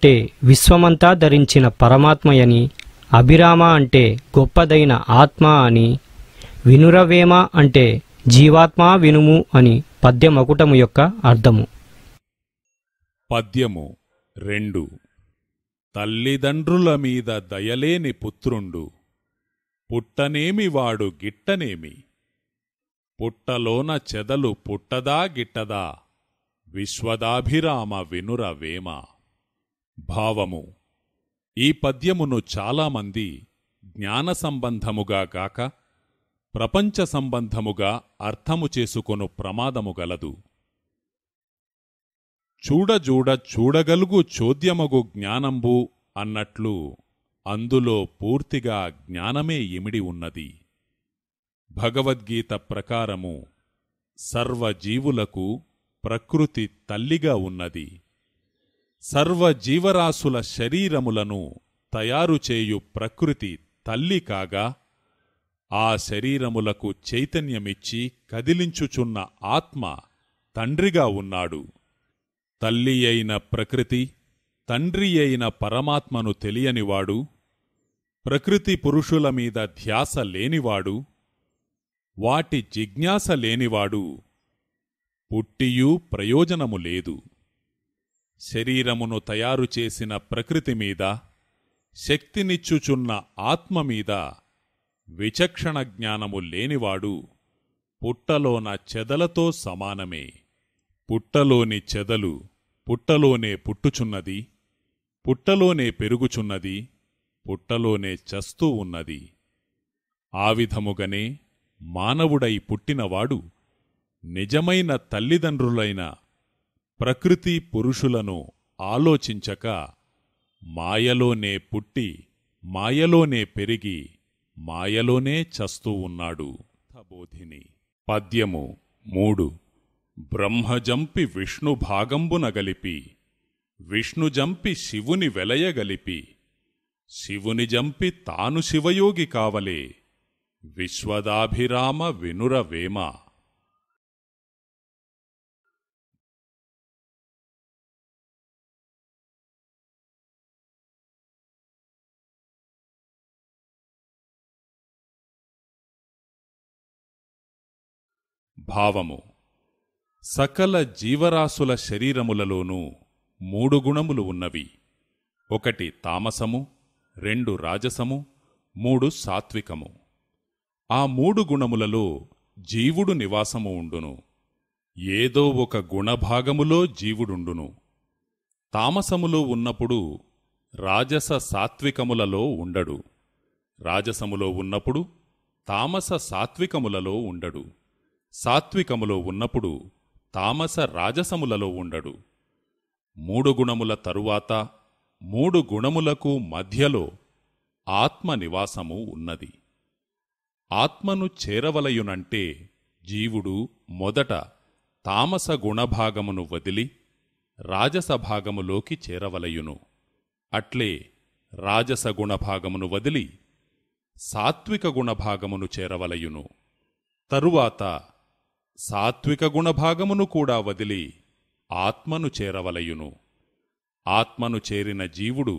అంటే విశ్వమంతా ధరించిన పరమాత్మయని అభిరామ అంటే గొప్పదైన ఆత్మ అని వినురవేమ అంటే జీవాత్మ వినుము అని పద్యమకుటము యొక్క అర్థము పద్యము రెండు తల్లిదండ్రుల మీద దయలేని పుత్రుండు పుట్టనేమి వాడు గిట్టనేమి పుట్టలోన చెదలు పుట్టదా గిట్టదా విశ్వదాభిరామ వినురవేమ భావము ఈ పద్యమును చాలామంది జ్ఞాన సంబంధముగా గాక ప్రపంచ సంబంధముగా అర్థము చేసుకొను ప్రమాదము గలదు చూడజూడ చూడగలుగు చోద్యమగు జ్ఞానంబు అన్నట్లు అందులో పూర్తిగా జ్ఞానమే ఇమిడి ఉన్నది భగవద్గీత ప్రకారము సర్వజీవులకు ప్రకృతి తల్లిగా ఉన్నది జీవరాశుల శరీరములను తయారుచేయు ప్రకృతి తల్లి కాగా ఆ శరీరములకు చైతన్యమిచ్చి కదిలించుచున్న ఆత్మ తండ్రిగా ఉన్నాడు తల్లి అయిన ప్రకృతి తండ్రి అయిన పరమాత్మను తెలియనివాడు ప్రకృతి పురుషుల మీద ధ్యాస లేనివాడు వాటి జిజ్ఞాస లేనివాడు పుట్టియూ ప్రయోజనము లేదు శరీరమును తయారు చేసిన ప్రకృతి మీద శక్తినిచ్చుచున్న ఆత్మ మీద విచక్షణ జ్ఞానము లేనివాడు పుట్టలోన చెదలతో సమానమే పుట్టలోని చెదలు పుట్టలోనే పుట్టుచున్నది పుట్టలోనే పెరుగుచున్నది పుట్టలోనే చస్తూ ఉన్నది ఆ విధముగనే మానవుడై పుట్టినవాడు నిజమైన తల్లిదండ్రులైన ప్రకృతి పురుషులను ఆలోచించక మాయలోనే పుట్టి మాయలోనే పెరిగి మాయలోనే చస్తూ ఉన్నాడు బోధిని పద్యము మూడు బ్రహ్మజంపి విష్ణు గలిపి విష్ణుజంపి శివుని వెలయగలిపి శివుని జంపి తాను శివయోగి కావలే విశ్వదాభిరామ వినురవేమ భావము సకల జీవరాశుల శరీరములలోనూ మూడు గుణములు ఉన్నవి ఒకటి తామసము రెండు రాజసము మూడు సాత్వికము ఆ మూడు గుణములలో జీవుడు నివాసము ఉండును ఏదో ఒక గుణభాగములో జీవుడుండును తామసములో ఉన్నప్పుడు రాజస సాత్వికములలో ఉండడు రాజసములో ఉన్నప్పుడు తామస సాత్వికములలో ఉండడు సాత్వికములో ఉన్నప్పుడు తామస రాజసములలో ఉండడు మూడు గుణముల తరువాత మూడు గుణములకు మధ్యలో ఆత్మనివాసము ఉన్నది ఆత్మను చేరవలయునంటే జీవుడు మొదట తామస గుణభాగమును వదిలి రాజసభాగములోకి చేరవలయును అట్లే రాజసగుణభాగమును వదిలి సాత్విక గుణభాగమును చేరవలయును తరువాత సాత్విక గుణభాగమును కూడా వదిలి ఆత్మను చేరవలయును ఆత్మను చేరిన జీవుడు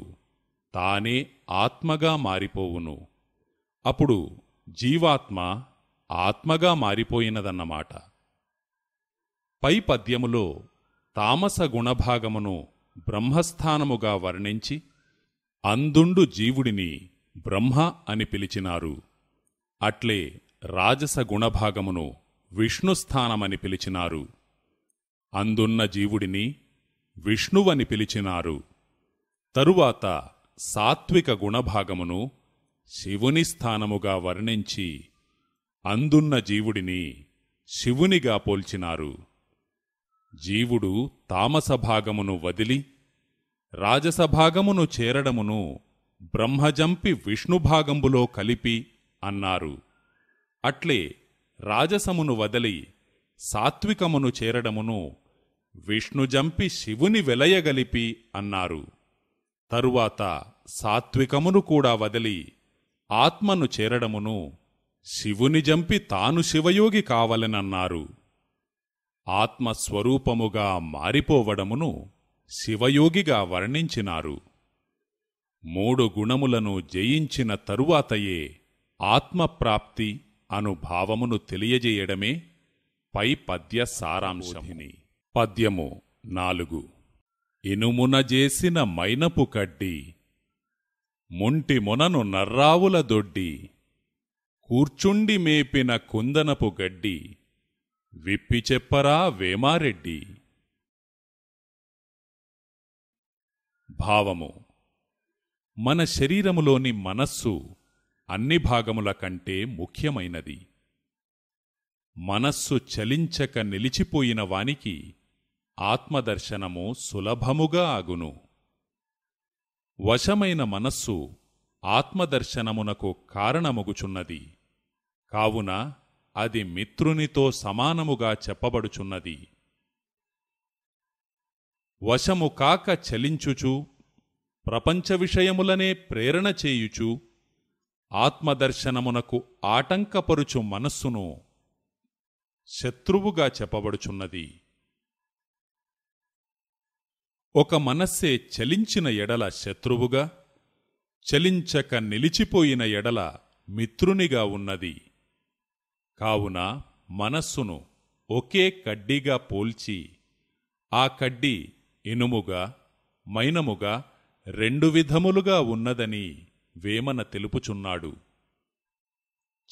తానే ఆత్మగా మారిపోవును అప్పుడు జీవాత్మ ఆత్మగా మారిపోయినదన్నమాట పై పద్యములో తామస గుణభాగమును బ్రహ్మస్థానముగా వర్ణించి అందుండు జీవుడిని బ్రహ్మ అని పిలిచినారు అట్లే రాజస గుణభాగమును విష్ణుస్థానమని పిలిచినారు అందున్న జీవుడిని విష్ణువని పిలిచినారు తరువాత సాత్విక గుణభాగమును శివుని స్థానముగా వర్ణించి అందున్న జీవుడిని శివునిగా పోల్చినారు జీవుడు తామసభాగమును వదిలి రాజసభాగమును చేరడమును బ్రహ్మజంపి విష్ణుభాగంబులో కలిపి అన్నారు అట్లే రాజసమును వదలి సాత్వికమును చేరడమును విష్ణుజంపి శివుని వెలయగలిపి అన్నారు తరువాత సాత్వికమును కూడా వదలి ఆత్మను చేరడమును శివుని జంపి తాను శివయోగి కావలనన్నారు ఆత్మస్వరూపముగా మారిపోవడమును శివయోగిగా వర్ణించినారు మూడు గుణములను జయించిన తరువాతయే ఆత్మప్రాప్తి అనుభావమును తెలియజేయడమే పై పద్య సారాంశముని పద్యము నాలుగు ఇనుమున చేసిన మైనపు కడ్డి ముంటి మొనను నర్రావుల దొడ్డి కూర్చుండి మేపిన కుందనపు గడ్డి విప్పి చెప్పరా వేమారెడ్డి భావము మన శరీరములోని మనస్సు అన్ని భాగముల కంటే ముఖ్యమైనది మనస్సు చలించక నిలిచిపోయిన వానికి ఆత్మదర్శనము సులభముగా ఆగును వశమైన మనస్సు ఆత్మదర్శనమునకు కారణముగుచున్నది కావున అది మిత్రునితో సమానముగా చెప్పబడుచున్నది వశము కాక చలించుచు ప్రపంచ విషయములనే ప్రేరణ చేయుచు ఆత్మదర్శనమునకు ఆటంకపరుచు మనస్సును శత్రువుగా చెప్పబడుచున్నది ఒక మనస్సే చలించిన ఎడల శత్రువుగా చలించక నిలిచిపోయిన ఎడల మిత్రునిగా ఉన్నది కావున మనస్సును ఒకే కడ్డీగా పోల్చి ఆ కడ్డీ ఇనుముగా మైనముగా రెండు విధములుగా ఉన్నదని వేమన తెలుపుచున్నాడు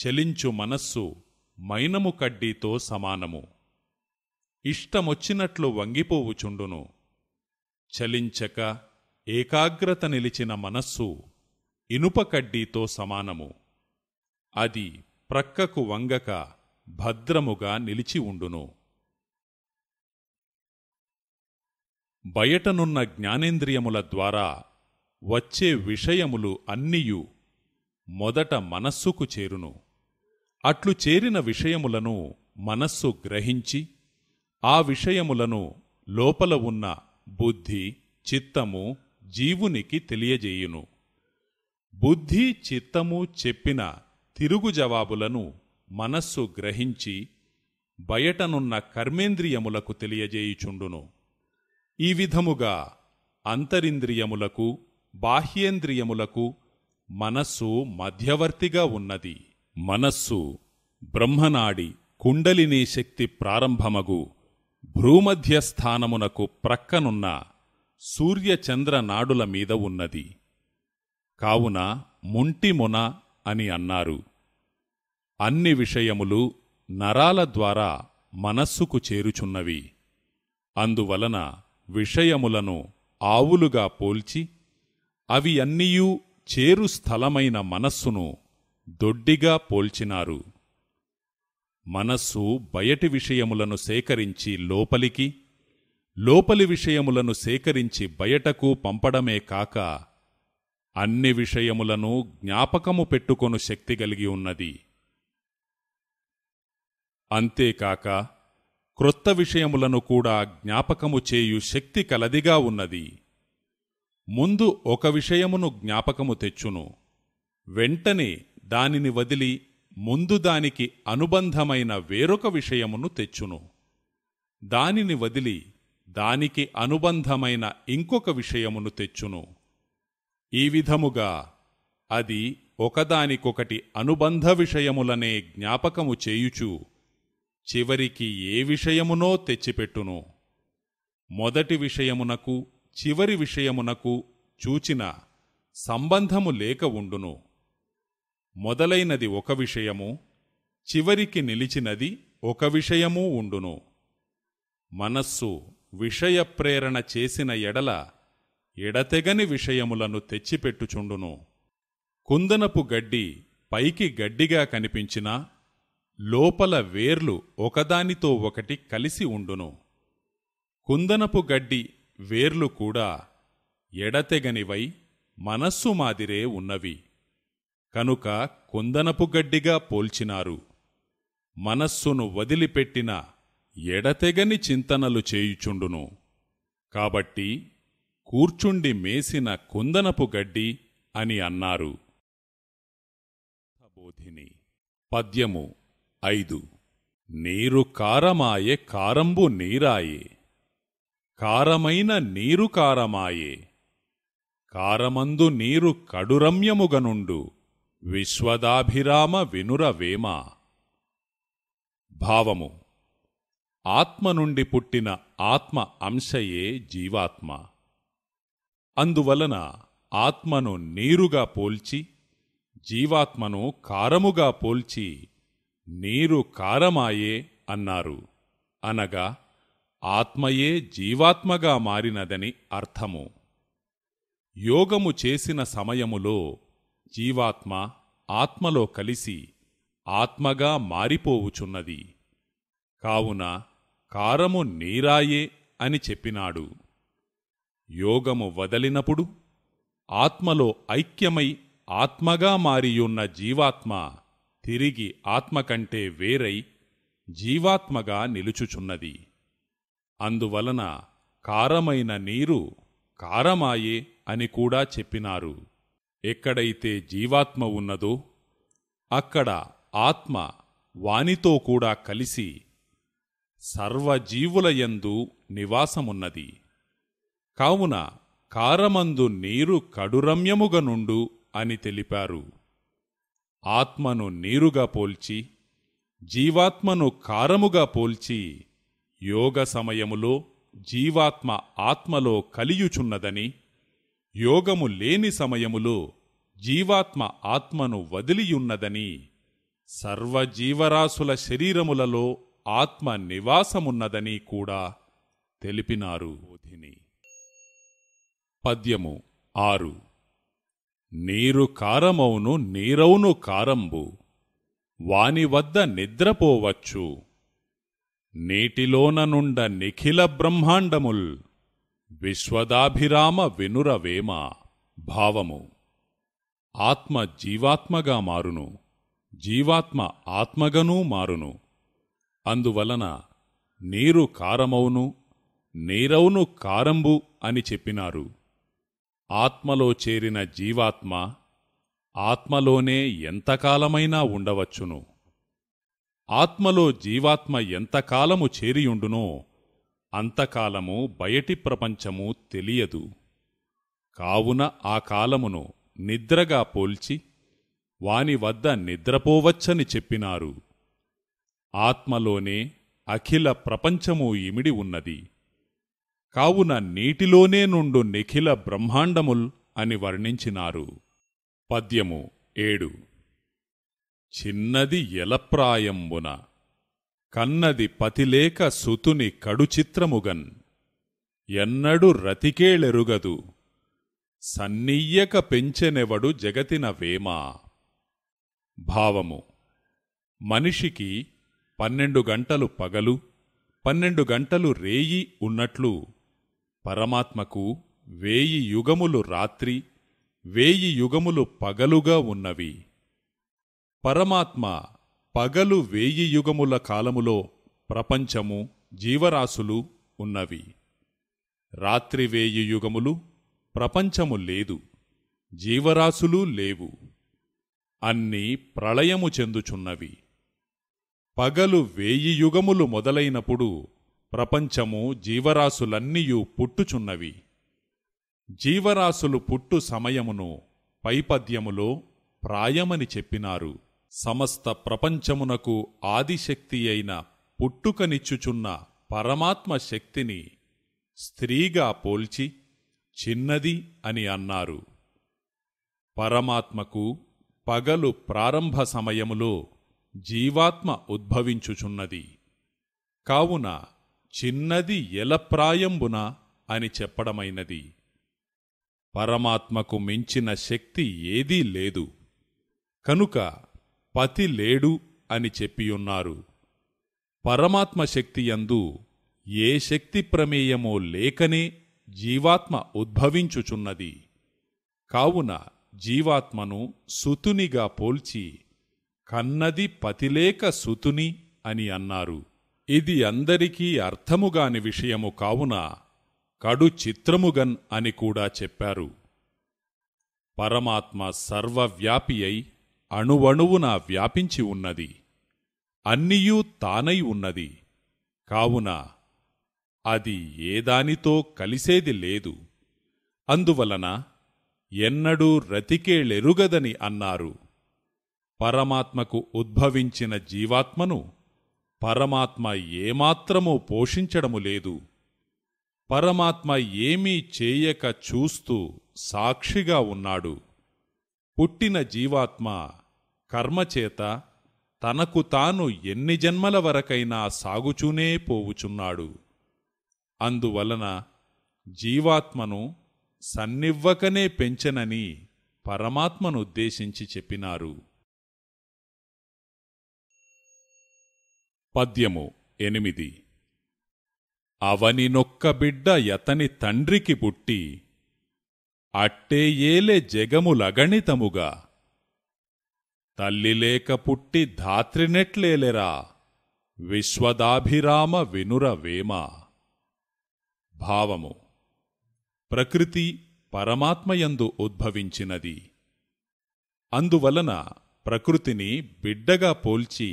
చలించు మనస్సు మైనము కడ్డీతో సమానము ఇష్టమొచ్చినట్లు వంగిపోవుచుండును చలించక ఏకాగ్రత నిలిచిన మనస్సు ఇనుప కడ్డీతో సమానము అది ప్రక్కకు వంగక భద్రముగా నిలిచి ఉండును బయటనున్న జ్ఞానేంద్రియముల ద్వారా వచ్చే విషయములు అన్నియు మొదట మనస్సుకు చేరును అట్లు చేరిన విషయములను మనస్సు గ్రహించి ఆ విషయములను లోపల ఉన్న బుద్ధి చిత్తము జీవునికి తెలియజేయును బుద్ధి చిత్తము చెప్పిన తిరుగు జవాబులను మనస్సు గ్రహించి బయటనున్న కర్మేంద్రియములకు తెలియజేయుచుండును ఈ విధముగా అంతరింద్రియములకు బాహ్యేంద్రియములకు మనస్సు మధ్యవర్తిగా ఉన్నది మనస్సు బ్రహ్మనాడి కుండలినీ శక్తి ప్రారంభమగు భ్రూమధ్యస్థానమునకు ప్రక్కనున్న సూర్యచంద్ర నాడుల మీద ఉన్నది కావున ముంటిమున అని అన్నారు అన్ని విషయములు నరాల ద్వారా మనస్సుకు చేరుచున్నవి అందువలన విషయములను ఆవులుగా పోల్చి అవి అన్నియూ చేరు స్థలమైన మనస్సును దొడ్డిగా పోల్చినారు మనస్సు బయటి విషయములను సేకరించి లోపలికి లోపలి విషయములను సేకరించి బయటకు పంపడమే కాక అన్ని విషయములను జ్ఞాపకము పెట్టుకొను శక్తి కలిగి ఉన్నది అంతేకాక క్రొత్త విషయములను కూడా జ్ఞాపకము చేయు శక్తి కలదిగా ఉన్నది ముందు ఒక విషయమును జ్ఞాపకము తెచ్చును వెంటనే దానిని వదిలి ముందు దానికి అనుబంధమైన వేరొక విషయమును తెచ్చును దానిని వదిలి దానికి అనుబంధమైన ఇంకొక విషయమును తెచ్చును ఈ విధముగా అది ఒకదానికొకటి అనుబంధ విషయములనే జ్ఞాపకము చేయుచు చివరికి ఏ విషయమునో తెచ్చిపెట్టును మొదటి విషయమునకు చివరి విషయమునకు చూచిన సంబంధము లేక ఉండును మొదలైనది ఒక విషయము చివరికి నిలిచినది ఒక విషయమూ ఉండును మనస్సు విషయ ప్రేరణ చేసిన ఎడల ఎడతెగని విషయములను తెచ్చిపెట్టుచుండును కుందనపు గడ్డి పైకి గడ్డిగా కనిపించినా లోపల వేర్లు ఒకదానితో ఒకటి కలిసి ఉండును కుందనపు గడ్డి వేర్లు కూడా ఎడతెగనివై మనస్సు మాదిరే ఉన్నవి కనుక కొందనపు గడ్డిగా పోల్చినారు మనస్సును వదిలిపెట్టిన ఎడతెగని చింతనలు చేయుచుండును కాబట్టి కూర్చుండి మేసిన కుందనపు గడ్డి అని అన్నారు పద్యము ఐదు నీరు కారమాయే కారంబు నీరాయే కారమైన నీరు కారమాయే కారమందు నీరు కడురమ్యముగనుండు విశ్వదాభిరామ వినురవేమ భావము ఆత్మ నుండి పుట్టిన ఆత్మ అంశయే జీవాత్మ అందువలన ఆత్మను నీరుగా పోల్చి జీవాత్మను కారముగా పోల్చి నీరు కారమాయే అన్నారు అనగా ఆత్మయే జీవాత్మగా మారినదని అర్థము యోగము చేసిన సమయములో జీవాత్మ ఆత్మలో కలిసి ఆత్మగా మారిపోవుచున్నది కావున కారము నీరాయే అని చెప్పినాడు యోగము వదలినప్పుడు ఆత్మలో ఐక్యమై ఆత్మగా మారియున్న జీవాత్మ తిరిగి ఆత్మకంటే వేరై జీవాత్మగా నిలుచుచున్నది అందువలన కారమైన నీరు కారమాయే అని కూడా చెప్పినారు ఎక్కడైతే జీవాత్మ ఉన్నదో అక్కడ ఆత్మ వానితో కూడా కలిసి సర్వజీవులయందు నివాసమున్నది కావున కారమందు నీరు కడురమ్యముగనుండు అని తెలిపారు ఆత్మను నీరుగా పోల్చి జీవాత్మను కారముగా పోల్చి యోగ సమయములో జీవాత్మ ఆత్మలో కలియుచున్నదని యోగము లేని సమయములో జీవాత్మ ఆత్మను వదిలియున్నదని సర్వజీవరాశుల శరీరములలో ఆత్మ నివాసమున్నదని కూడా తెలిపినారు పద్యము ఆరు నీరు కారమౌను నీరౌను కారంబు వాని వద్ద నిద్రపోవచ్చు నీటిలోననుండ నిఖిల బ్రహ్మాండముల్ విశ్వదాభిరామ వినురవేమ భావము ఆత్మ జీవాత్మగా మారును జీవాత్మ ఆత్మగనూ మారును అందువలన నీరు కారమౌను నీరౌను కారంబు అని చెప్పినారు ఆత్మలో చేరిన జీవాత్మ ఆత్మలోనే ఎంతకాలమైనా ఉండవచ్చును ఆత్మలో జీవాత్మ ఎంతకాలము చేరియుండునో అంతకాలము బయటి ప్రపంచము తెలియదు కావున ఆ కాలమును నిద్రగా పోల్చి వాని వద్ద నిద్రపోవచ్చని చెప్పినారు ఆత్మలోనే అఖిల ప్రపంచము ఇమిడి ఉన్నది కావున నీటిలోనే నుండు నిఖిల బ్రహ్మాండముల్ అని వర్ణించినారు పద్యము ఏడు చిన్నది ఎలప్రాయంబున కన్నది పతిలేక సుతుని కడుచిత్రముగన్ ఎన్నడు రతికేళెరుగదు సన్నియ్యక పెంచెనెవడు జగతిన వేమా భావము మనిషికి పన్నెండు గంటలు పగలు పన్నెండు గంటలు రేయి ఉన్నట్లు పరమాత్మకు వేయి యుగములు రాత్రి వేయి యుగములు పగలుగా ఉన్నవి పరమాత్మ పగలు వేయి యుగముల కాలములో ప్రపంచము జీవరాశులు ఉన్నవి రాత్రి వేయి యుగములు ప్రపంచము లేదు జీవరాశులు లేవు అన్నీ ప్రళయము చెందుచున్నవి పగలు వేయి యుగములు మొదలైనప్పుడు ప్రపంచము జీవరాశులన్నీయు పుట్టుచున్నవి జీవరాశులు పుట్టు సమయమును పైపద్యములో ప్రాయమని చెప్పినారు సమస్త ప్రపంచమునకు ఆదిశక్తి అయిన పుట్టుకనిచ్చుచున్న పరమాత్మ శక్తిని స్త్రీగా పోల్చి చిన్నది అని అన్నారు పరమాత్మకు పగలు ప్రారంభ సమయములో జీవాత్మ ఉద్భవించుచున్నది కావున చిన్నది ఎలప్రాయంబున అని చెప్పడమైనది పరమాత్మకు మించిన శక్తి ఏదీ లేదు కనుక పతి లేడు అని చెప్పియున్నారు పరమాత్మ శక్తి యందు ఏ శక్తి ప్రమేయమో లేకనే జీవాత్మ ఉద్భవించుచున్నది కావున జీవాత్మను సుతునిగా పోల్చి కన్నది పతిలేక సుతుని అని అన్నారు ఇది అందరికీ అర్థముగాని విషయము కావున కడు చిత్రముగన్ అని కూడా చెప్పారు పరమాత్మ సర్వవ్యాపి అయి అణువణువున వ్యాపించి ఉన్నది అన్నియూ తానై ఉన్నది కావున అది ఏదానితో కలిసేది లేదు అందువలన ఎన్నడూ రతికేళెరుగదని అన్నారు పరమాత్మకు ఉద్భవించిన జీవాత్మను పరమాత్మ ఏమాత్రమూ పోషించడము లేదు పరమాత్మ ఏమీ చేయక చూస్తూ సాక్షిగా ఉన్నాడు పుట్టిన జీవాత్మ కర్మచేత తనకు తాను ఎన్ని జన్మల వరకైనా సాగుచూనే పోవుచున్నాడు అందువలన జీవాత్మను సన్నివ్వకనే పెంచనని పరమాత్మనుద్దేశించి చెప్పినారు పద్యము ఎనిమిది అవని నొక్క బిడ్డ యతని తండ్రికి పుట్టి అట్టే ఏలే జగములగణితముగా తల్లి లేక పుట్టి ధాత్రినెట్లేలెరా విశ్వదాభిరామ వినురవేమ భావము ప్రకృతి పరమాత్మయందు ఉద్భవించినది అందువలన ప్రకృతిని బిడ్డగా పోల్చి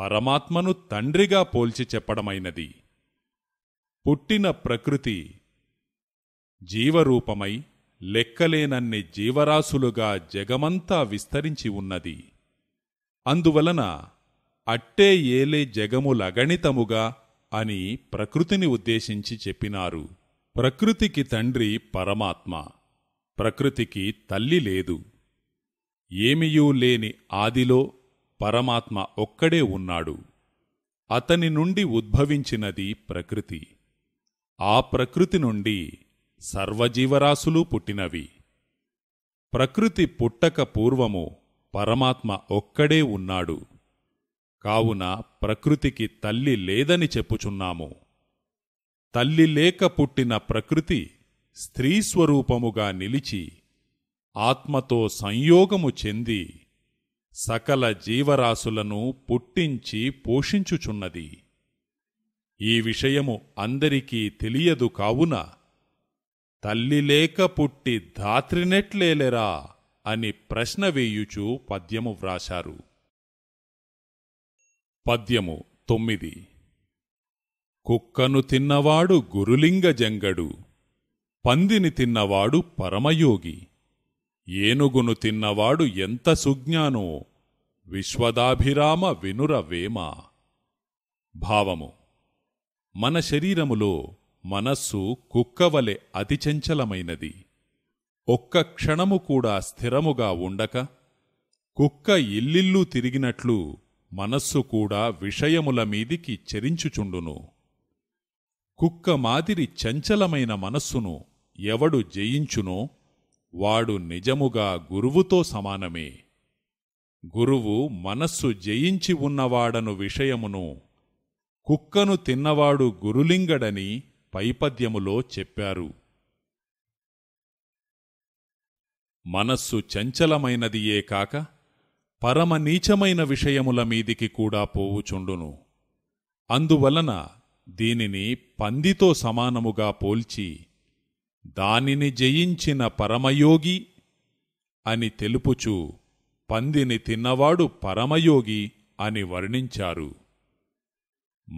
పరమాత్మను తండ్రిగా పోల్చి చెప్పడమైనది పుట్టిన ప్రకృతి జీవరూపమై లెక్కలేనన్ని జీవరాశులుగా జగమంతా విస్తరించి ఉన్నది అందువలన అట్టే ఏలే జగములగణితముగా అని ప్రకృతిని ఉద్దేశించి చెప్పినారు ప్రకృతికి తండ్రి పరమాత్మ ప్రకృతికి తల్లి లేదు ఏమియూ లేని ఆదిలో పరమాత్మ ఒక్కడే ఉన్నాడు అతని నుండి ఉద్భవించినది ప్రకృతి ఆ ప్రకృతి నుండి సర్వజీవరాశులు పుట్టినవి ప్రకృతి పుట్టక పూర్వము పరమాత్మ ఒక్కడే ఉన్నాడు కావున ప్రకృతికి తల్లి లేదని చెప్పుచున్నాము తల్లి లేక పుట్టిన ప్రకృతి స్త్రీ స్వరూపముగా నిలిచి ఆత్మతో సంయోగము చెంది సకల జీవరాశులను పుట్టించి పోషించుచున్నది ఈ విషయము అందరికీ తెలియదు కావున తల్లి లేక పుట్టి ధాత్రినెట్లేలెరా అని ప్రశ్న వేయుచు పద్యము వ్రాశారు పద్యము తొమ్మిది కుక్కను తిన్నవాడు గురులింగ జంగడు పందిని తిన్నవాడు పరమయోగి ఏనుగును తిన్నవాడు ఎంత సుజ్ఞానో విశ్వదాభిరామ వినురవేమ భావము మన శరీరములో మనస్సు కుక్కవలె అతి చంచలమైనది ఒక్క క్షణము కూడా స్థిరముగా ఉండక కుక్క ఇల్లిల్లు తిరిగినట్లు మనస్సు కూడా విషయముల మీదికి చెరించుచుండును కుక్క మాదిరి చంచలమైన మనస్సును ఎవడు జయించునో వాడు నిజముగా గురువుతో సమానమే గురువు మనస్సు జయించి ఉన్నవాడను విషయమును కుక్కను తిన్నవాడు గురులింగడని పైపద్యములో చెప్పారు మనస్సు చంచలమైనదియే కాక పరమనీచమైన విషయముల మీదికి కూడా పోవుచుండును అందువలన దీనిని పందితో సమానముగా పోల్చి దానిని జయించిన పరమయోగి అని తెలుపుచూ పందిని తిన్నవాడు పరమయోగి అని వర్ణించారు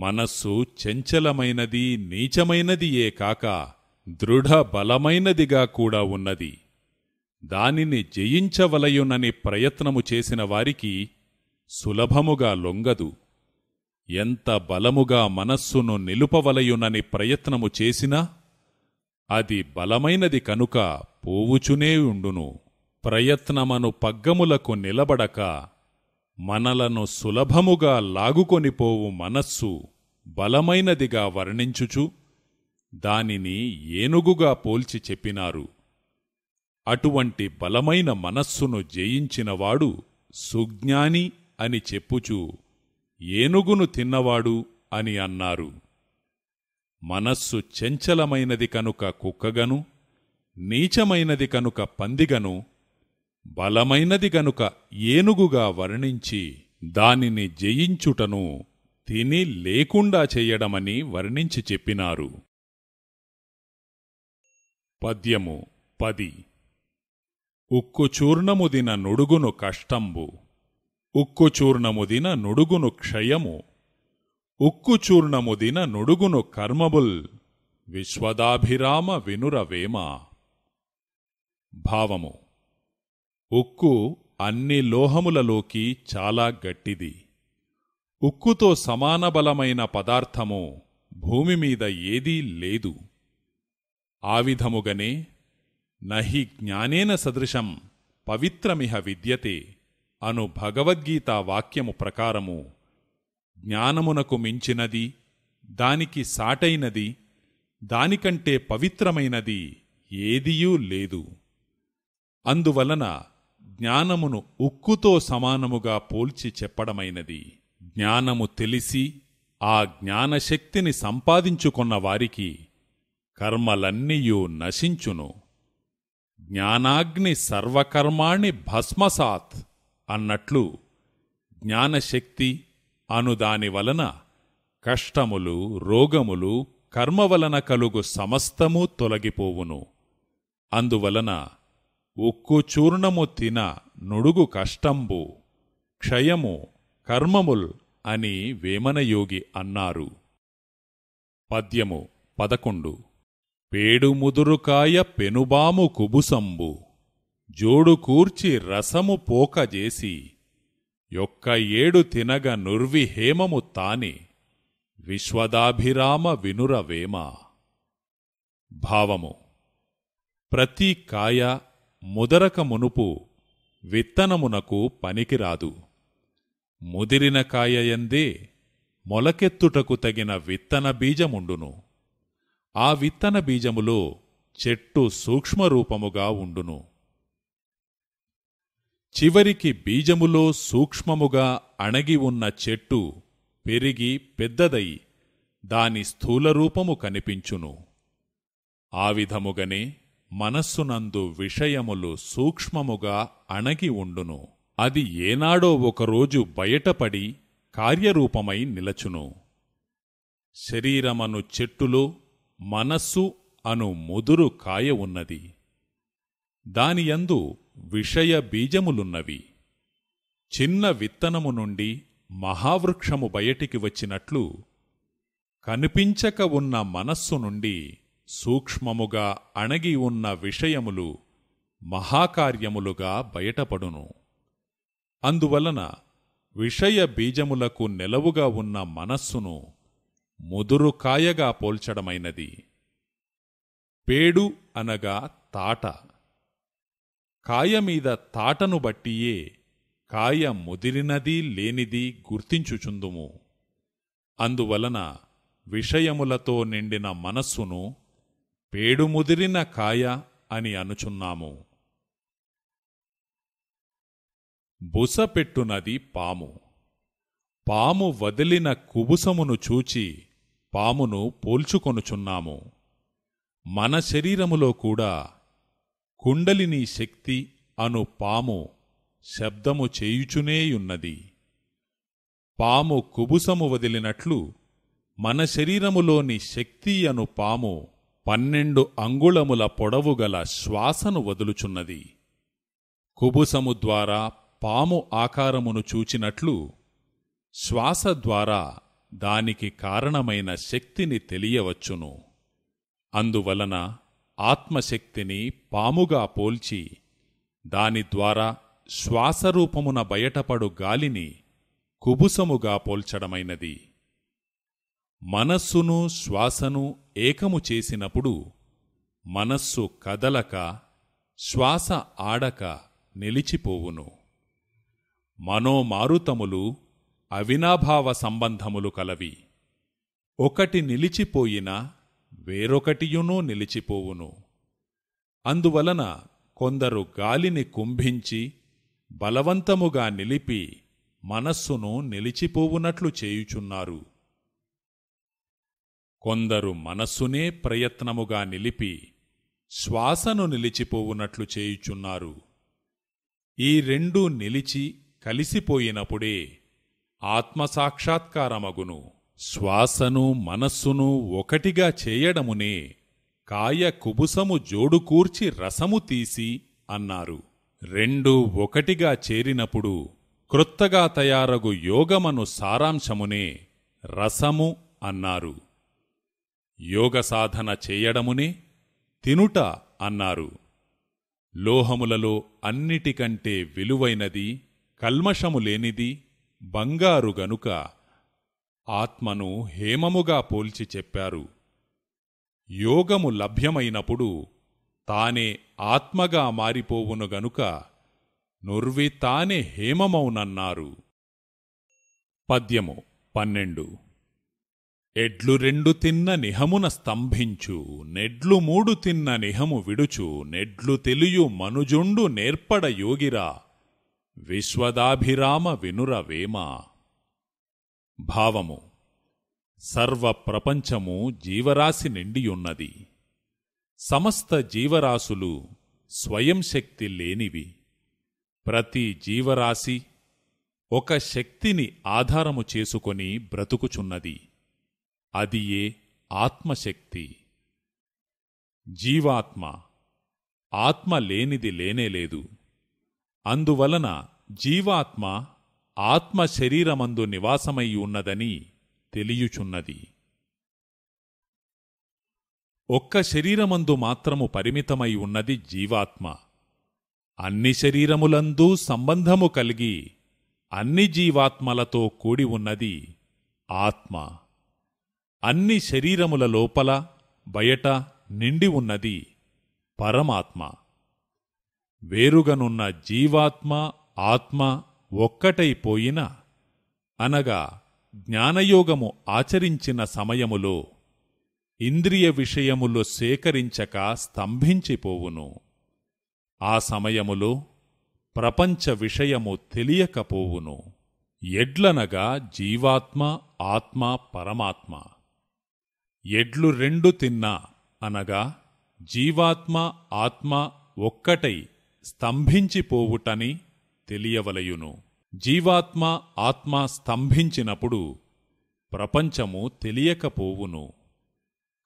మనస్సు చంచలమైనది నీచమైనదియే కాక దృఢ బలమైనదిగా కూడా ఉన్నది దానిని జయించవలయునని ప్రయత్నము చేసిన వారికి సులభముగా లొంగదు ఎంత బలముగా మనస్సును నిలుపవలయునని ప్రయత్నము చేసినా అది బలమైనది కనుక పోవుచునే ఉండును ప్రయత్నమను పగ్గములకు నిలబడక మనలను సులభముగా లాగుకొనిపోవు మనస్సు బలమైనదిగా వర్ణించుచు దానిని ఏనుగుగా పోల్చి చెప్పినారు అటువంటి బలమైన మనస్సును జయించినవాడు సుజ్ఞాని అని చెప్పుచూ ఏనుగును తిన్నవాడు అని అన్నారు మనస్సు చంచలమైనది కనుక కుక్కగను నీచమైనది కనుక పందిగను బలమైనది గనుక ఏనుగుగా వర్ణించి దానిని జయించుటను తిని లేకుండా చెయ్యడమని వర్ణించి చెప్పినారు పద్యము పది ఉక్కుచూర్ణముదిన నుడుగును కష్టంబు ఉక్కుచూర్ణముదిన నుడుగును క్షయము ఉక్కుచూర్ణముదిన నుడుగును కర్మబుల్ విశ్వదాభిరామ వినురవేమ భావము ఉక్కు అన్ని లోహములలోకి చాలా గట్టిది ఉక్కుతో సమానబలమైన పదార్థము భూమి మీద ఏదీ లేదు ఆ విధముగనే నహి జ్ఞానేన సదృశం పవిత్రమిహ విద్యతే అను భగవద్గీతా వాక్యము ప్రకారము జ్ఞానమునకు మించినది దానికి సాటైనది దానికంటే పవిత్రమైనది ఏదియూ లేదు అందువలన జ్ఞానమును ఉక్కుతో సమానముగా పోల్చి చెప్పడమైనది జ్ఞానము తెలిసి ఆ జ్ఞానశక్తిని సంపాదించుకొన్న వారికి కర్మలన్నీయూ నశించును జ్ఞానాగ్ని సర్వకర్మాణి భస్మసాత్ అన్నట్లు జ్ఞానశక్తి అనుదాని వలన కష్టములు రోగములు కర్మ వలన కలుగు సమస్తము తొలగిపోవును అందువలన ఉక్కు చూర్ణము తిన నుడుగు కష్టంబు క్షయము కర్మముల్ అని వేమనయోగి అన్నారు పద్యము పదకొండు పేడుముదురుకాయ పెనుబాము కుబుసంబు జోడు కూర్చి రసము పోకజేసి యొక్క ఏడు తినగ నుర్వి హేమము తాని విశ్వదాభిరామ వినురవేమ భావము ప్రతి కాయ ముదరక మునుపు విత్తనమునకు పనికిరాదు ముదిరిన కాయయందే మొలకెత్తుటకు తగిన విత్తన బీజముండును ఆ విత్తన బీజములో చెట్టు సూక్ష్మరూపముగా ఉండును చివరికి బీజములో సూక్ష్మముగా అణగి ఉన్న చెట్టు పెరిగి పెద్దదై దాని స్థూలరూపము కనిపించును ఆ విధముగనే మనస్సునందు విషయములు సూక్ష్మముగా అణగి ఉండును అది ఏనాడో ఒకరోజు బయటపడి కార్యరూపమై నిలచును శరీరమను చెట్టులో మనస్సు అను ముదురు కాయ ఉన్నది దానియందు విషయ బీజములున్నవి చిన్న విత్తనము నుండి మహావృక్షము బయటికి వచ్చినట్లు కనిపించక ఉన్న మనస్సు నుండి సూక్ష్మముగా అణగి ఉన్న విషయములు మహాకార్యములుగా బయటపడును అందువలన విషయ బీజములకు నెలవుగా ఉన్న మనస్సును ముదురుకాయగా పోల్చడమైనది పేడు అనగా తాట కాయమీద తాటను బట్టియే కాయ ముదిరినది లేనిది గుర్తించుచుందుము అందువలన విషయములతో నిండిన మనస్సును పేడుముదిరిన కాయ అని అనుచున్నాము బుస పెట్టునది పాము పాము వదిలిన కుబుసమును చూచి పామును పోల్చుకొనుచున్నాము మన శరీరములో కూడా కుండలిని శక్తి అను పాము శబ్దము చేయుచునేయున్నది పాము కుబుసము వదిలినట్లు మన శరీరములోని శక్తి అను పాము పన్నెండు అంగుళముల పొడవుగల శ్వాసను వదులుచున్నది కుబుసము ద్వారా పాము ఆకారమును చూచినట్లు శ్వాస ద్వారా దానికి కారణమైన శక్తిని తెలియవచ్చును అందువలన ఆత్మశక్తిని పాముగా పోల్చి దాని ద్వారా శ్వాసరూపమున బయటపడు గాలిని కుబుసముగా పోల్చడమైనది మనస్సును శ్వాసను ఏకము చేసినప్పుడు మనస్సు కదలక శ్వాస ఆడక నిలిచిపోవును మనోమారుతములు అవినాభావ సంబంధములు కలవి ఒకటి నిలిచిపోయిన వేరొకటియునూ నిలిచిపోవును అందువలన కొందరు గాలిని కుంభించి బలవంతముగా నిలిపి మనస్సును నిలిచిపోవునట్లు చేయుచున్నారు కొందరు మనస్సునే ప్రయత్నముగా నిలిపి శ్వాసను నిలిచిపోవునట్లు చేయుచున్నారు ఈ రెండూ నిలిచి కలిసిపోయినప్పుడే ఆత్మసాక్షాత్కారమగును శ్వాసను మనస్సును ఒకటిగా చేయడమునే కాయ కుబుసము జోడుకూర్చి రసము తీసి అన్నారు రెండు ఒకటిగా చేరినప్పుడు క్రొత్తగా తయారగు యోగమను సారాంశమునే రసము అన్నారు యోగ సాధన చేయడమునే తినుట అన్నారు లోహములలో అన్నిటికంటే విలువైనది కల్మషము బంగారు గనుక ఆత్మను హేమముగా పోల్చి చెప్పారు యోగము లభ్యమైనప్పుడు తానే ఆత్మగా మారిపోవును గనుక నుర్వి తానే హేమమౌనన్నారు పద్యము పన్నెండు ఎడ్లు రెండు తిన్న నిహమున స్తంభించు నెడ్లు మూడు తిన్న నిహము విడుచు నెడ్లు తెలియు మనుజుండు నేర్పడ యోగిరా విశ్వదాభిరామ వేమ భావము సర్వ ప్రపంచము జీవరాశి నిండియున్నది సమస్త జీవరాశులు స్వయం శక్తి లేనివి ప్రతి జీవరాశి ఒక శక్తిని ఆధారము చేసుకొని బ్రతుకుచున్నది అదియే ఆత్మశక్తి జీవాత్మ ఆత్మ లేనిది లేనేలేదు అందువలన జీవాత్మ ఆత్మ శరీరమందు నివాసమై ఉన్నదని తెలియుచున్నది ఒక్క శరీరమందు మాత్రము పరిమితమై ఉన్నది జీవాత్మ అన్ని శరీరములందు సంబంధము కలిగి అన్ని జీవాత్మలతో కూడి ఉన్నది ఆత్మ అన్ని శరీరముల లోపల బయట నిండి ఉన్నది పరమాత్మ వేరుగనున్న జీవాత్మ ఆత్మ ఒక్కటైపోయిన అనగా జ్ఞానయోగము ఆచరించిన సమయములో ఇంద్రియ విషయములు సేకరించక స్తంభించిపోవును ఆ సమయములో ప్రపంచ విషయము తెలియకపోవును ఎడ్లనగా జీవాత్మ ఆత్మ పరమాత్మ ఎడ్లు రెండు తిన్నా అనగా జీవాత్మ ఆత్మ ఒక్కటై స్తంభించిపోవుటని తెలియవలయును జీవాత్మ ఆత్మ స్తంభించినప్పుడు ప్రపంచము తెలియకపోవును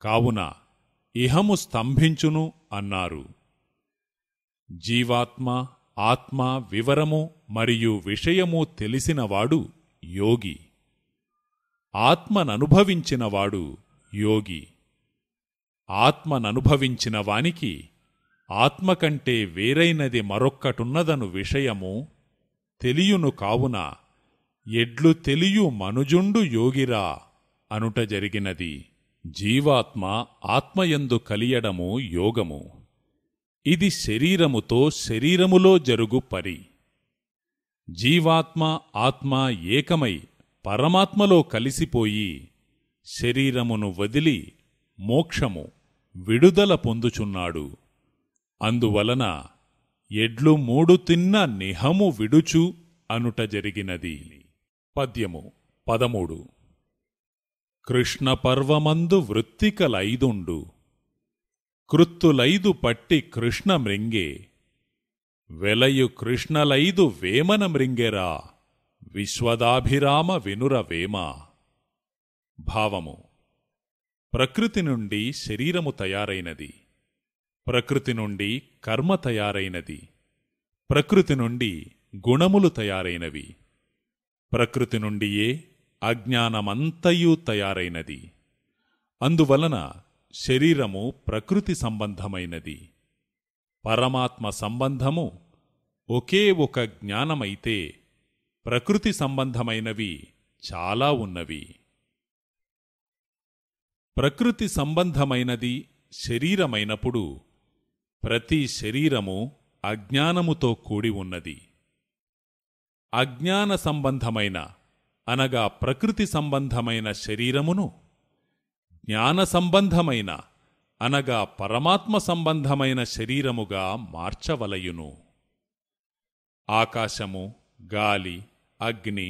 కావున ఇహము స్తంభించును అన్నారు జీవాత్మ ఆత్మ వివరము మరియు విషయము తెలిసినవాడు యోగి ఆత్మననుభవించినవాడు యోగి ఆత్మననుభవించిన వానికి ఆత్మకంటే వేరైనది మరొక్కటున్నదను విషయము తెలియును కావున ఎడ్లు తెలియు మనుజుండు యోగిరా అనుట జరిగినది జీవాత్మ ఆత్మయందు కలియడము యోగము ఇది శరీరముతో శరీరములో జరుగు పరి జీవాత్మ ఆత్మ ఏకమై పరమాత్మలో కలిసిపోయి శరీరమును వదిలి మోక్షము విడుదల పొందుచున్నాడు అందువలన ఎడ్లు మూడు తిన్న నిహము విడుచు అనుట జరిగినది పద్యము పదమూడు కృష్ణపర్వమందు వృత్తికలైదుండు కృత్తులైదు పట్టి కృష్ణ మృంగే వెలయు కృష్ణలైదు వేమన మృంగెరా విశ్వదాభిరామ వినురవేమా భావము ప్రకృతి నుండి శరీరము తయారైనది ప్రకృతి నుండి కర్మ తయారైనది ప్రకృతి నుండి గుణములు తయారైనవి ప్రకృతి నుండియే అజ్ఞానమంతయు తయారైనది అందువలన శరీరము ప్రకృతి సంబంధమైనది పరమాత్మ సంబంధము ఒకే ఒక జ్ఞానమైతే ప్రకృతి సంబంధమైనవి చాలా ఉన్నవి ప్రకృతి సంబంధమైనది శరీరమైనప్పుడు ప్రతి శరీరము అజ్ఞానముతో కూడి ఉన్నది అజ్ఞాన సంబంధమైన అనగా ప్రకృతి సంబంధమైన శరీరమును జ్ఞాన సంబంధమైన అనగా పరమాత్మ సంబంధమైన శరీరముగా మార్చవలయును ఆకాశము గాలి అగ్ని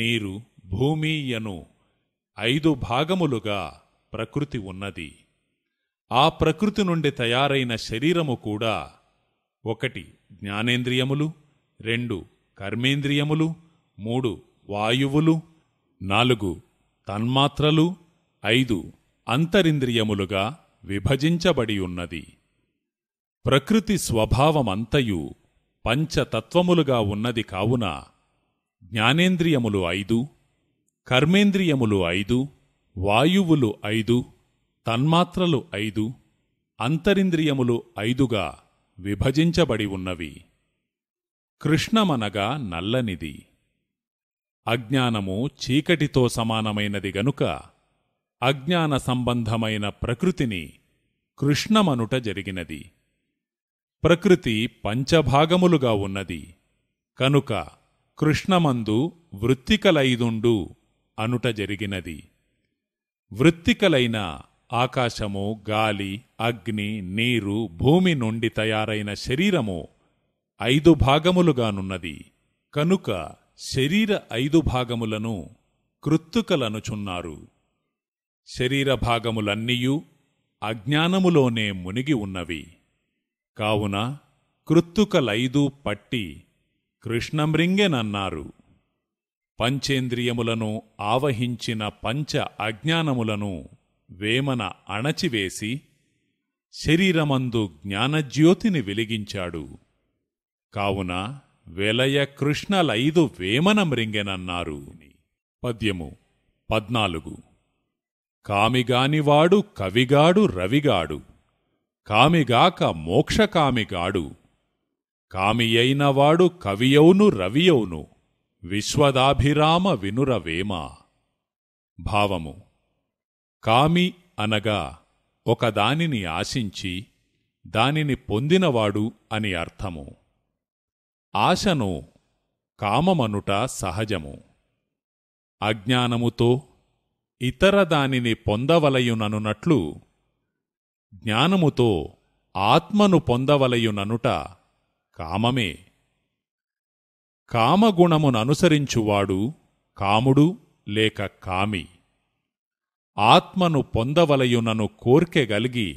నీరు భూమియను ఐదు భాగములుగా ప్రకృతి ఉన్నది ఆ ప్రకృతి నుండి తయారైన శరీరము కూడా ఒకటి జ్ఞానేంద్రియములు రెండు కర్మేంద్రియములు మూడు వాయువులు నాలుగు తన్మాత్రలు ఐదు అంతరింద్రియములుగా విభజించబడి ఉన్నది ప్రకృతి స్వభావమంతయు పంచతత్వములుగా ఉన్నది కావున జ్ఞానేంద్రియములు ఐదు కర్మేంద్రియములు ఐదు వాయువులు ఐదు తన్మాత్రలు ఐదు అంతరింద్రియములు ఐదుగా విభజించబడి ఉన్నవి కృష్ణమనగా నల్లనిది అజ్ఞానము చీకటితో సమానమైనది గనుక అజ్ఞాన సంబంధమైన ప్రకృతిని కృష్ణమనుట జరిగినది ప్రకృతి పంచభాగములుగా ఉన్నది కనుక కృష్ణమందు వృత్తికలైదుండు అనుట జరిగినది వృత్తికలైన ఆకాశము గాలి అగ్ని నీరు భూమి నుండి తయారైన శరీరము ఐదు భాగములుగానున్నది కనుక శరీర ఐదు భాగములను కృత్తుకలనుచున్నారు శరీర భాగములన్నీయూ అజ్ఞానములోనే మునిగి ఉన్నవి కావున కృత్తుకలైదు పట్టి కృష్ణమృంగెనన్నారు పంచేంద్రియములను ఆవహించిన పంచ అజ్ఞానములను వేమన అణచివేసి శరీరమందు జ్ఞానజ్యోతిని వెలిగించాడు కావున వెలయ కృష్ణలైదు వేమన మృంగెనన్నారు పద్యము పద్నాలుగు కామిగానివాడు కవిగాడు రవిగాడు కామిగాక మోక్షకామిగాడు కామియైనవాడు కవియౌను రవియౌను విశ్వదాభిరామ వినురవేమ భావము కామి అనగా ఒకదానిని ఆశించి దానిని పొందినవాడు అని అర్థము ఆశను కామమనుట సహజము అజ్ఞానముతో ఇతర దానిని పొందవలయుననునట్లు జ్ఞానముతో ఆత్మను పొందవలయుననుట కామమే కామగుణముననుసరించువాడు కాముడు లేక కామి ఆత్మను పొందవలయునను కోర్కెగలిగి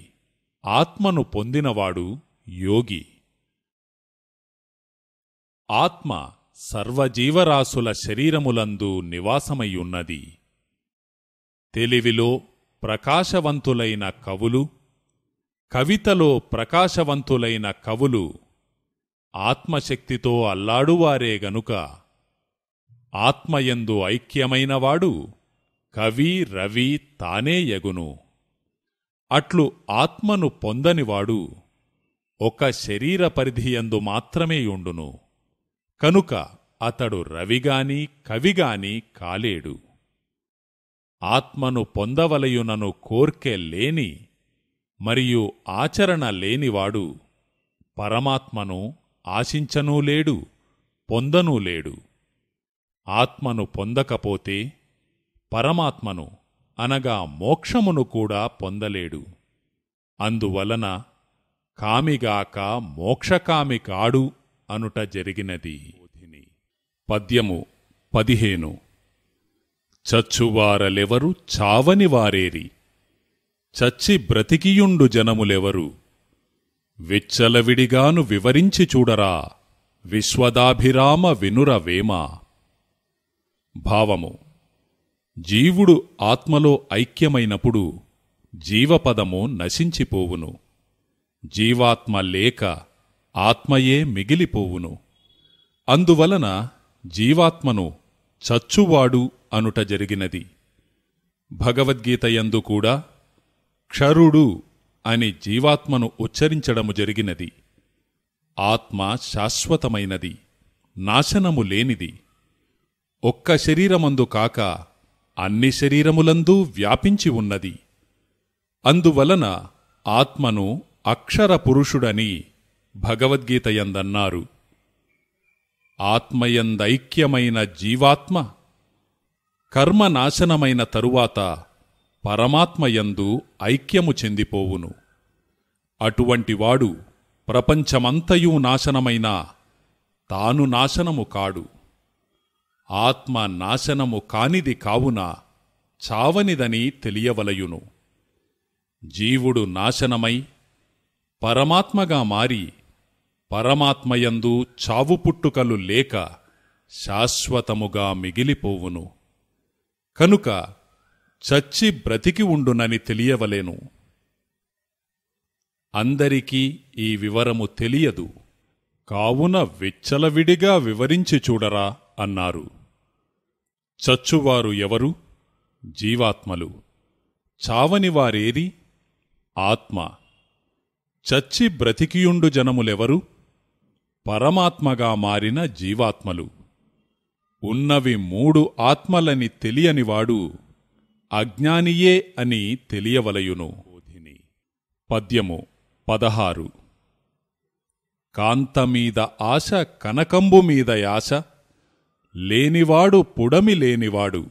ఆత్మను పొందినవాడు యోగి ఆత్మ సర్వజీవరాశుల శరీరములందు నివాసమయ్యున్నది తెలివిలో ప్రకాశవంతులైన కవులు కవితలో ప్రకాశవంతులైన కవులు ఆత్మశక్తితో అల్లాడువారే గనుక ఆత్మయందు ఐక్యమైనవాడు కవి రవి తానే ఎగును అట్లు ఆత్మను పొందనివాడు ఒక శరీర పరిధియందు యుండును కనుక అతడు రవిగాని కవిగాని కాలేడు ఆత్మను పొందవలయునను కోర్కె లేని మరియు ఆచరణ లేనివాడు పరమాత్మను ఆశించనూ లేడు పొందనూ లేడు ఆత్మను పొందకపోతే పరమాత్మను అనగా మోక్షమును కూడా పొందలేడు అందువలన కామిగాక మోక్షకామి కాడు అనుట జరిగినది పద్యము పదిహేను చచ్చువారలెవరు చావని వారేరి చచ్చి బ్రతికియుండు జనములెవరు విచ్చలవిడిగాను వివరించి చూడరా విశ్వదాభిరామ వినురవేమ భావము జీవుడు ఆత్మలో ఐక్యమైనప్పుడు జీవపదము నశించిపోవును జీవాత్మ లేక ఆత్మయే మిగిలిపోవును అందువలన జీవాత్మను చచ్చువాడు అనుట జరిగినది భగవద్గీతయందుకూడా కూడా క్షరుడు అని జీవాత్మను ఉచ్చరించడము జరిగినది ఆత్మ శాశ్వతమైనది నాశనము లేనిది ఒక్క శరీరమందు కాక అన్ని శరీరములందు వ్యాపించి ఉన్నది అందువలన ఆత్మను అక్షర పురుషుడని భగవద్గీతయందన్నారు ఆత్మయందైక్యమైన జీవాత్మ కర్మనాశనమైన తరువాత పరమాత్మయందు ఐక్యము చెందిపోవును అటువంటివాడు ప్రపంచమంతయు నాశనమైనా తాను నాశనము కాడు ఆత్మ నాశనము కానిది కావున చావనిదని తెలియవలయును జీవుడు నాశనమై పరమాత్మగా మారి పరమాత్మయందు చావు పుట్టుకలు లేక శాశ్వతముగా మిగిలిపోవును కనుక చచ్చి బ్రతికి ఉండునని తెలియవలేను అందరికీ ఈ వివరము తెలియదు కావున విచ్చలవిడిగా వివరించి చూడరా అన్నారు చచ్చువారు ఎవరు జీవాత్మలు చావనివారేది ఆత్మ చచ్చి బ్రతికియుండు జనములెవరు పరమాత్మగా మారిన జీవాత్మలు ఉన్నవి మూడు ఆత్మలని తెలియనివాడు అజ్ఞానియే అని తెలియవలయును పద్యము పదహారు కాంతమీద ఆశ కనకంబు మీద యాశ లేనివాడు పుడమి లేనివాడు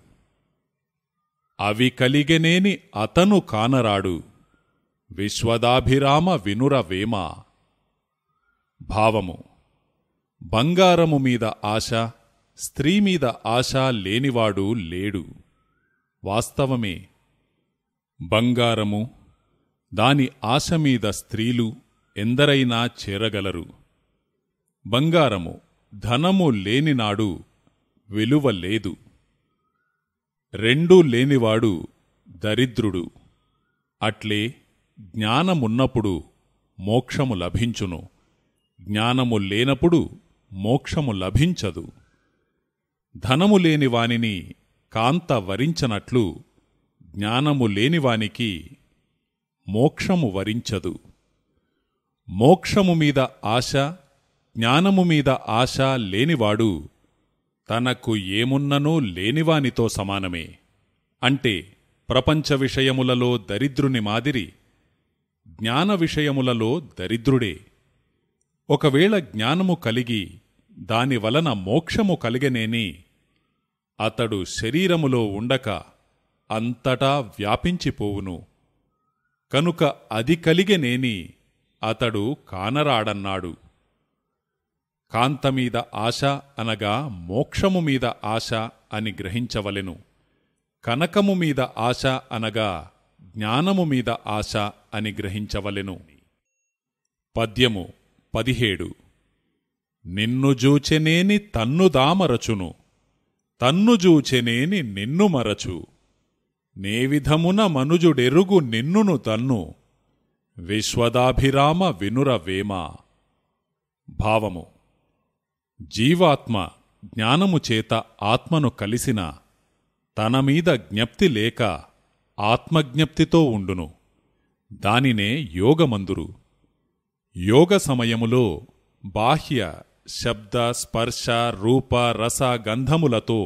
అవి కలిగనేని అతను కానరాడు విశ్వదాభిరామ వినురవేమ భావము బంగారము మీద ఆశ స్త్రీమీద ఆశ లేనివాడు లేడు వాస్తవమే బంగారము దాని ఆశమీద స్త్రీలు ఎందరైనా చేరగలరు బంగారము ధనము లేనినాడు విలువ లేదు రెండూ లేనివాడు దరిద్రుడు అట్లే జ్ఞానమున్నప్పుడు మోక్షము లభించును జ్ఞానము లేనప్పుడు మోక్షము లభించదు ధనము లేని వానిని కాంత వరించనట్లు జ్ఞానము లేనివానికి మోక్షము వరించదు మోక్షము మీద ఆశ జ్ఞానము మీద ఆశ లేనివాడు తనకు ఏమున్ననూ లేనివానితో సమానమే అంటే ప్రపంచ విషయములలో దరిద్రుని మాదిరి జ్ఞాన విషయములలో దరిద్రుడే ఒకవేళ జ్ఞానము కలిగి దానివలన మోక్షము కలిగనేని అతడు శరీరములో ఉండక అంతటా వ్యాపించిపోవును కనుక అది కలిగనేని అతడు కానరాడన్నాడు కాంతమీద ఆశ అనగా మోక్షము మీద ఆశ అని గ్రహించవలెను కనకము మీద ఆశ అనగా జ్ఞానము మీద ఆశ అని గ్రహించవలెను పద్యము పదిహేడు నిన్ను జూచెనేని తన్నుదామరచును తన్ను జూచెనేని నిన్ను మరచు నేవిధమున మనుజుడెరుగు నిన్నును తన్ను విశ్వదాభిరామ వినురవేమ భావము జీవాత్మ జ్ఞానము చేత ఆత్మను కలిసిన తనమీద జ్ఞప్తి లేక ఆత్మజ్ఞప్తితో ఉండును దానినే యోగమందురు యోగ సమయములో బాహ్య శబ్ద స్పర్శ రూప రస గంధములతో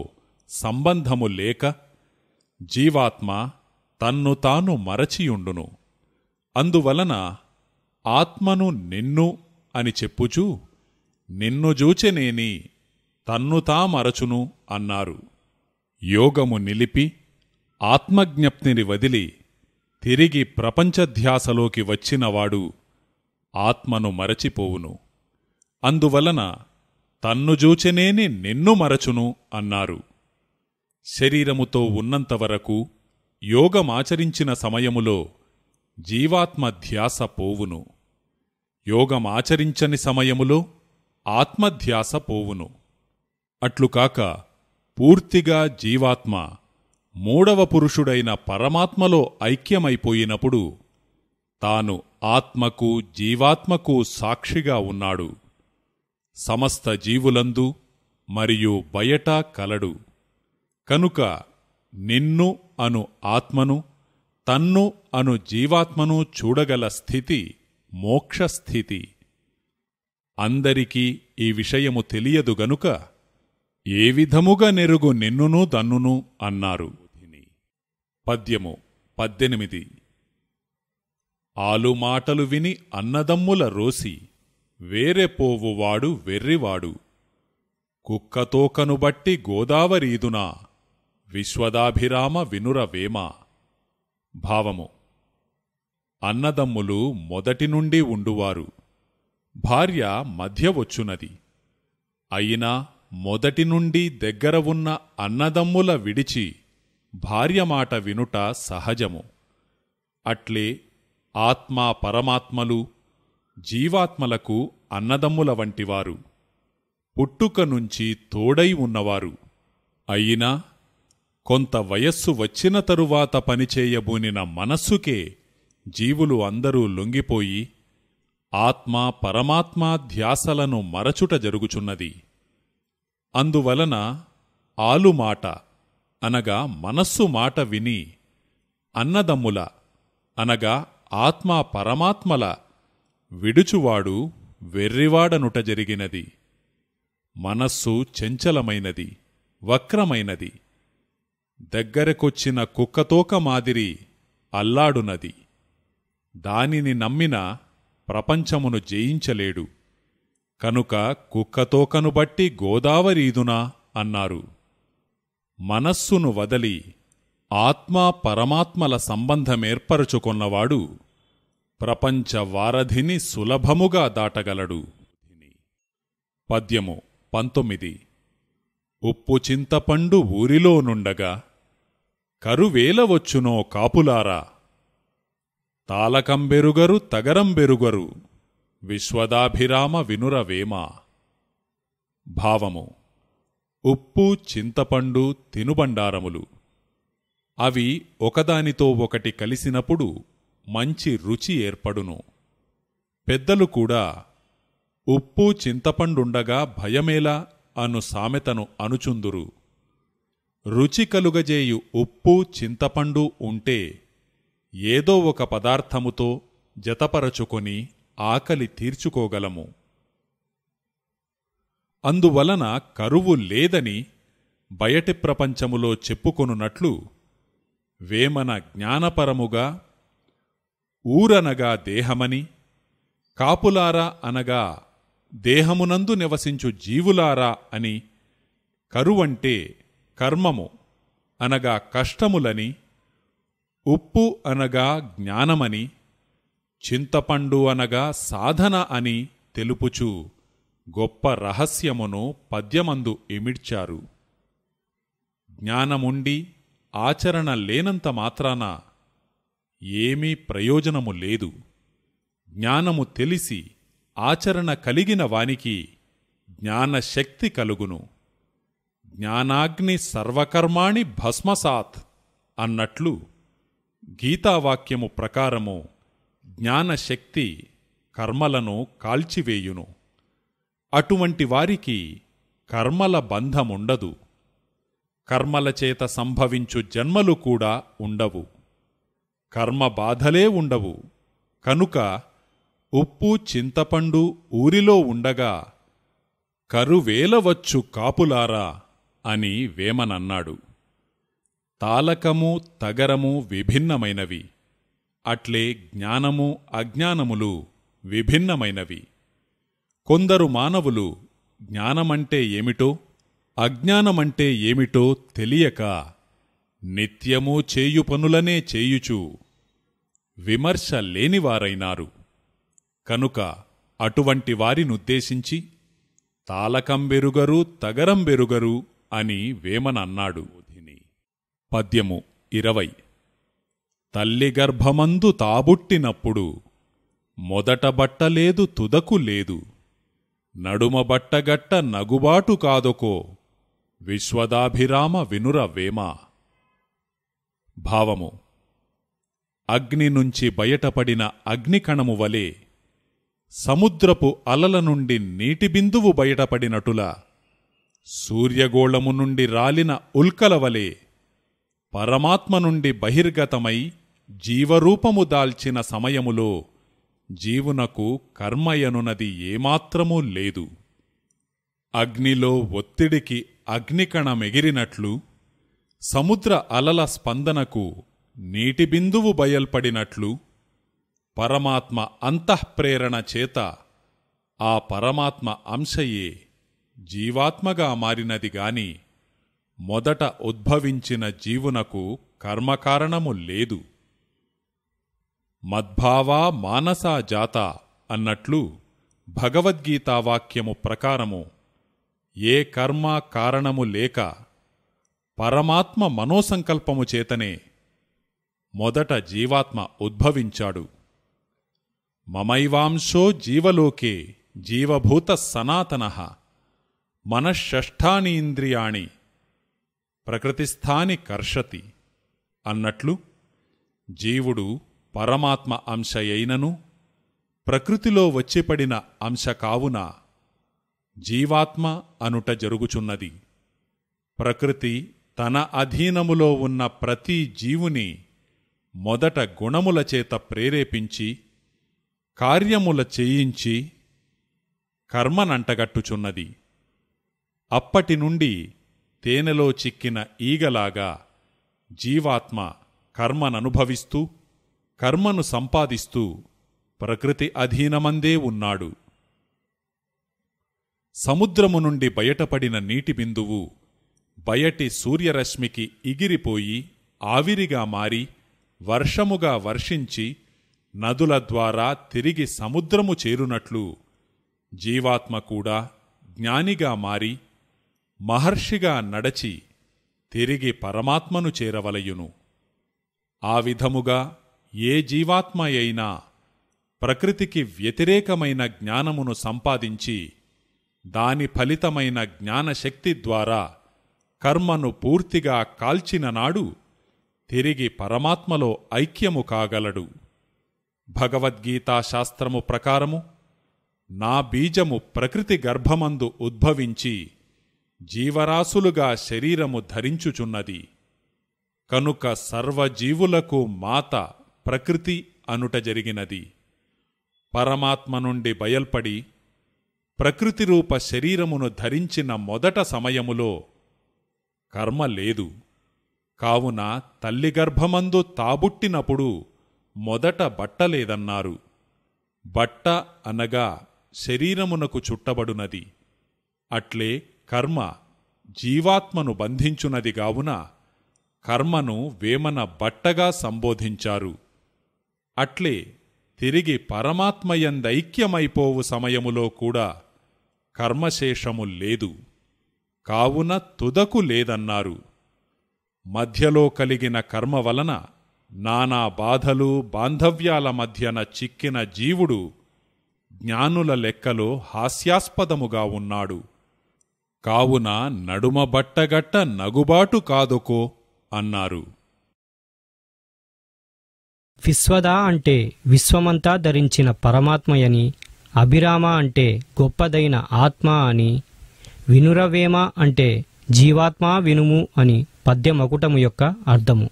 సంబంధము లేక జీవాత్మ తన్ను తాను మరచియుండును అందువలన ఆత్మను నిన్ను అని చెప్పుచూ నిన్ను జూచెనేని తన్ను తామరచును అన్నారు యోగము నిలిపి ఆత్మజ్ఞప్తిని వదిలి తిరిగి ప్రపంచధ్యాసలోకి వచ్చినవాడు ఆత్మను మరచిపోవును అందువలన తన్ను జూచనేని నిన్ను మరచును అన్నారు శరీరముతో ఉన్నంతవరకు యోగమాచరించిన సమయములో జీవాత్మ ధ్యాస పోవును యోగమాచరించని సమయములో ఆత్మధ్యాస పోవును అట్లుకాక పూర్తిగా జీవాత్మ మూడవ పురుషుడైన పరమాత్మలో ఐక్యమైపోయినప్పుడు తాను ఆత్మకు జీవాత్మకు సాక్షిగా ఉన్నాడు సమస్త జీవులందు మరియు బయట కలడు కనుక నిన్ను అను ఆత్మను తన్ను అను జీవాత్మను చూడగల స్థితి మోక్షస్థితి అందరికీ ఈ విషయము తెలియదు గనుక ఏ విధముగా నెరుగు నిన్నును దన్నును అన్నారు పద్యము పద్దెనిమిది ఆలుమాటలు విని అన్నదమ్ముల రోసి వేరే పోవువాడు వెర్రివాడు కుక్కతోకను బట్టి గోదావరీదునా విశ్వదాభిరామ వినురవేమ భావము అన్నదమ్ములు మొదటి నుండి ఉండువారు భార్య మధ్య వచ్చునది అయినా మొదటి నుండి దగ్గర ఉన్న అన్నదమ్ముల విడిచి భార్య మాట వినుట సహజము అట్లే ఆత్మా పరమాత్మలు జీవాత్మలకు అన్నదమ్ముల వంటివారు పుట్టుక నుంచి తోడై ఉన్నవారు అయినా కొంత వయస్సు వచ్చిన తరువాత పనిచేయబూనిన మనస్సుకే జీవులు అందరూ లొంగిపోయి ఆత్మ పరమాత్మా ధ్యాసలను మరచుట జరుగుచున్నది అందువలన ఆలుమాట అనగా మనస్సు మాట విని అన్నదమ్ముల అనగా ఆత్మా పరమాత్మల విడుచువాడు వెర్రివాడనుట జరిగినది మనస్సు చెంచలమైనది వక్రమైనది దగ్గరకొచ్చిన కుక్కతోక మాదిరి అల్లాడునది దానిని నమ్మిన ప్రపంచమును జయించలేడు కనుక కుక్కతోకను బట్టి గోదావరీదునా అన్నారు మనస్సును వదలి ఆత్మా పరమాత్మల సంబంధమేర్పరచుకొన్నవాడు ప్రపంచ వారధిని సులభముగా దాటగలడు పద్యము పంతొమ్మిది ఉప్పు చింతపండు ఊరిలో నుండగా వచ్చునో కాపులారా తాలకంబెరుగరు తగరంబెరుగరు విశ్వదాభిరామ వినురవేమ భావము ఉప్పు చింతపండు తినుబండారములు అవి ఒకదానితో ఒకటి కలిసినప్పుడు మంచి రుచి ఏర్పడును పెద్దలు కూడా ఉప్పు చింతపండుండగా భయమేలా అను సామెతను అనుచుందురు రుచి కలుగజేయు ఉప్పు చింతపండు ఉంటే ఏదో ఒక పదార్థముతో జతపరచుకొని ఆకలి తీర్చుకోగలము అందువలన కరువు లేదని బయటి ప్రపంచములో చెప్పుకొనున్నట్లు వేమన జ్ఞానపరముగా ఊరనగా దేహమని కాపులారా అనగా దేహమునందు నివసించు జీవులారా అని కరువంటే కర్మము అనగా కష్టములని ఉప్పు అనగా జ్ఞానమని చింతపండు అనగా సాధన అని తెలుపుచు గొప్ప రహస్యమును పద్యమందు ఇమిడ్చారు జ్ఞానముండి ఆచరణ లేనంత మాత్రాన ఏమీ ప్రయోజనము లేదు జ్ఞానము తెలిసి ఆచరణ కలిగిన వానికి జ్ఞానశక్తి కలుగును జ్ఞానాగ్ని సర్వకర్మాణి భస్మసాత్ అన్నట్లు గీతావాక్యము ప్రకారము జ్ఞానశక్తి కర్మలను కాల్చివేయును అటువంటి వారికి కర్మల బంధముండదు కర్మలచేత సంభవించు జన్మలు కూడా ఉండవు కర్మ బాధలే ఉండవు కనుక ఉప్పు చింతపండు ఊరిలో ఉండగా కరువేలవచ్చు కాపులారా అని వేమనన్నాడు తాలకము తగరము విభిన్నమైనవి అట్లే జ్ఞానము అజ్ఞానములు విభిన్నమైనవి కొందరు మానవులు జ్ఞానమంటే ఏమిటో అజ్ఞానమంటే ఏమిటో తెలియక నిత్యము చేయు పనులనే చేయుచు విమర్శ లేనివారైనారు కనుక అటువంటి వారినుద్దేశించి తాలకంబెరుగరు తగరంబెరుగరు అని వేమనన్నాడు పద్యము ఇరవై తల్లి గర్భమందు తాబుట్టినప్పుడు మొదట బట్టలేదు తుదకు లేదు నడుమ బట్టగట్ట నగుబాటు కాదొకో విశ్వదాభిరామ వినుర వేమ భావము అగ్ని నుంచి బయటపడిన అగ్నికణము వలె సముద్రపు అలల నుండి నీటి బిందువు బయటపడినటుల సూర్యగోళము నుండి రాలిన ఉల్కల వలె పరమాత్మ నుండి బహిర్గతమై జీవరూపము దాల్చిన సమయములో జీవునకు కర్మయనునది ఏమాత్రమూ లేదు అగ్నిలో ఒత్తిడికి అగ్నికణమెగిరినట్లు సముద్ర అలల స్పందనకు నీటి బిందువు బయల్పడినట్లు పరమాత్మ అంతఃప్రేరణ చేత ఆ పరమాత్మ అంశయే జీవాత్మగా మారినది గాని మొదట ఉద్భవించిన జీవునకు కర్మకారణము లేదు మద్భావా మానసా జాత అన్నట్లు భగవద్గీతావాక్యము ప్రకారము ఏ కర్మ కారణము లేక పరమాత్మ మనోసంకల్పము చేతనే మొదట జీవాత్మ ఉద్భవించాడు మమైవాంశో జీవలోకే జీవభూత సనాతన మనషష్ఠానీంద్రియాణి ప్రకృతిస్థాని కర్షతి అన్నట్లు జీవుడు పరమాత్మ అంశయైనను ప్రకృతిలో వచ్చిపడిన అంశ కావున జీవాత్మ అనుట జరుగుచున్నది ప్రకృతి తన అధీనములో ఉన్న ప్రతి జీవుని మొదట గుణముల చేత ప్రేరేపించి కార్యముల చేయించి కర్మనంటగట్టుచున్నది అప్పటి నుండి తేనెలో చిక్కిన ఈగలాగా జీవాత్మ కర్మననుభవిస్తూ కర్మను సంపాదిస్తూ ప్రకృతి అధీనమందే ఉన్నాడు సముద్రము నుండి బయటపడిన నీటి బిందువు బయటి సూర్యరశ్మికి ఇగిరిపోయి ఆవిరిగా మారి వర్షముగా వర్షించి నదుల ద్వారా తిరిగి సముద్రము చేరునట్లు జీవాత్మ కూడా జ్ఞానిగా మారి మహర్షిగా నడచి తిరిగి పరమాత్మను చేరవలయును ఆ విధముగా ఏ జీవాత్మ అయినా ప్రకృతికి వ్యతిరేకమైన జ్ఞానమును సంపాదించి దాని ఫలితమైన జ్ఞానశక్తి ద్వారా కర్మను పూర్తిగా కాల్చిననాడు తిరిగి పరమాత్మలో ఐక్యము కాగలడు భగవద్గీతా శాస్త్రము ప్రకారము నా బీజము ప్రకృతి గర్భమందు ఉద్భవించి జీవరాశులుగా శరీరము ధరించుచున్నది కనుక సర్వజీవులకు మాత ప్రకృతి అనుట జరిగినది పరమాత్మ నుండి బయల్పడి ప్రకృతి రూప శరీరమును ధరించిన మొదట సమయములో కర్మ లేదు కావున తల్లి గర్భమందు తాబుట్టినప్పుడు మొదట బట్టలేదన్నారు బట్ట అనగా శరీరమునకు చుట్టబడునది అట్లే కర్మ జీవాత్మను బంధించునది గావున కర్మను వేమన బట్టగా సంబోధించారు అట్లే తిరిగి పరమాత్మయందైక్యమైపోవు సమయములో కూడా కర్మశేషము లేదు కావున తుదకు లేదన్నారు మధ్యలో కలిగిన కర్మ వలన నానా బాధలు బాంధవ్యాల మధ్యన చిక్కిన జీవుడు జ్ఞానుల లెక్కలో హాస్యాస్పదముగా ఉన్నాడు కావున నడుమ బట్టగట్ట నగుబాటు కాదుకో అన్నారు విశ్వదా అంటే విశ్వమంతా ధరించిన పరమాత్మయని అభిరామ అంటే గొప్పదైన ఆత్మ అని వినురవేమ అంటే జీవాత్మా వినుము అని పద్యం అకుటము యొక్క అర్థము